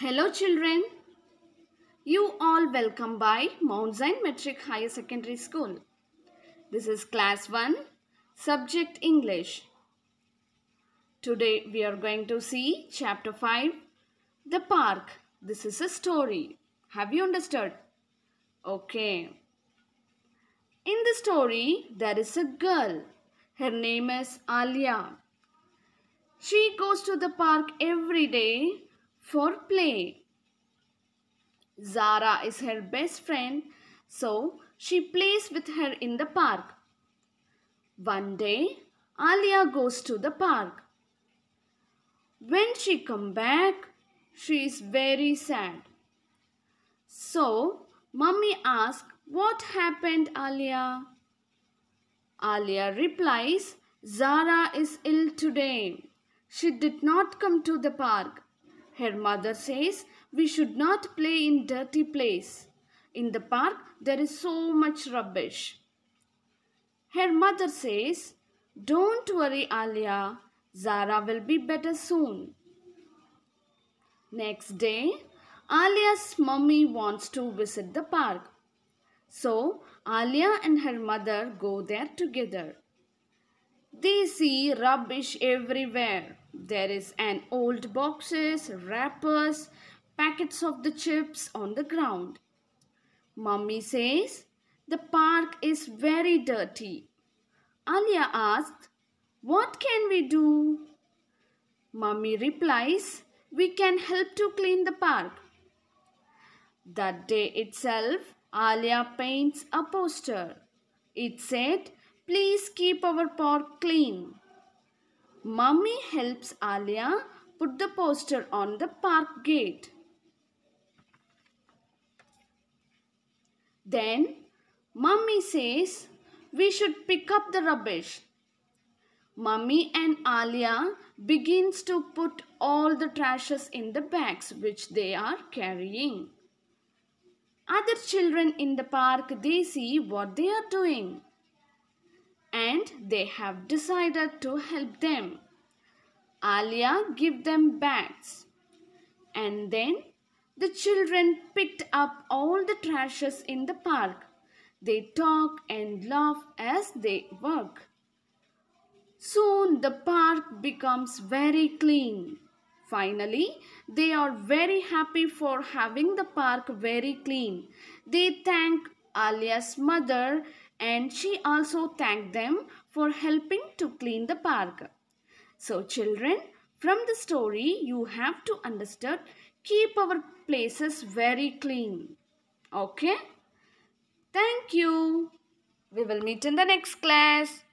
Hello children. You all welcome by Mount Zion Metric Higher Secondary School. This is class 1 subject English. Today we are going to see chapter 5 The Park. This is a story. Have you understood? Okay. In the story there is a girl. Her name is Alia. She goes to the park every day for play. Zara is her best friend, so she plays with her in the park. One day, Alia goes to the park. When she come back, she is very sad. So, mummy asks, what happened Alia? Alia replies, Zara is ill today. She did not come to the park. Her mother says we should not play in dirty place. In the park there is so much rubbish. Her mother says, Don't worry Alia, Zara will be better soon. Next day, Alia's mummy wants to visit the park. So, Alia and her mother go there together. They see rubbish everywhere. There is an old boxes, wrappers, packets of the chips on the ground. Mummy says, the park is very dirty. Alia asked, what can we do? Mummy replies, we can help to clean the park. That day itself, Alia paints a poster. It said, please keep our park clean. Mummy helps Alia put the poster on the park gate. Then Mummy says we should pick up the rubbish. Mummy and Alia begins to put all the trashes in the bags which they are carrying. Other children in the park, they see what they are doing and they have decided to help them. Alia give them bags. And then the children picked up all the trashes in the park. They talk and laugh as they work. Soon the park becomes very clean. Finally, they are very happy for having the park very clean. They thank Alia's mother and she also thanked them for helping to clean the park. So children, from the story you have to understand keep our places very clean. Okay? Thank you. We will meet in the next class.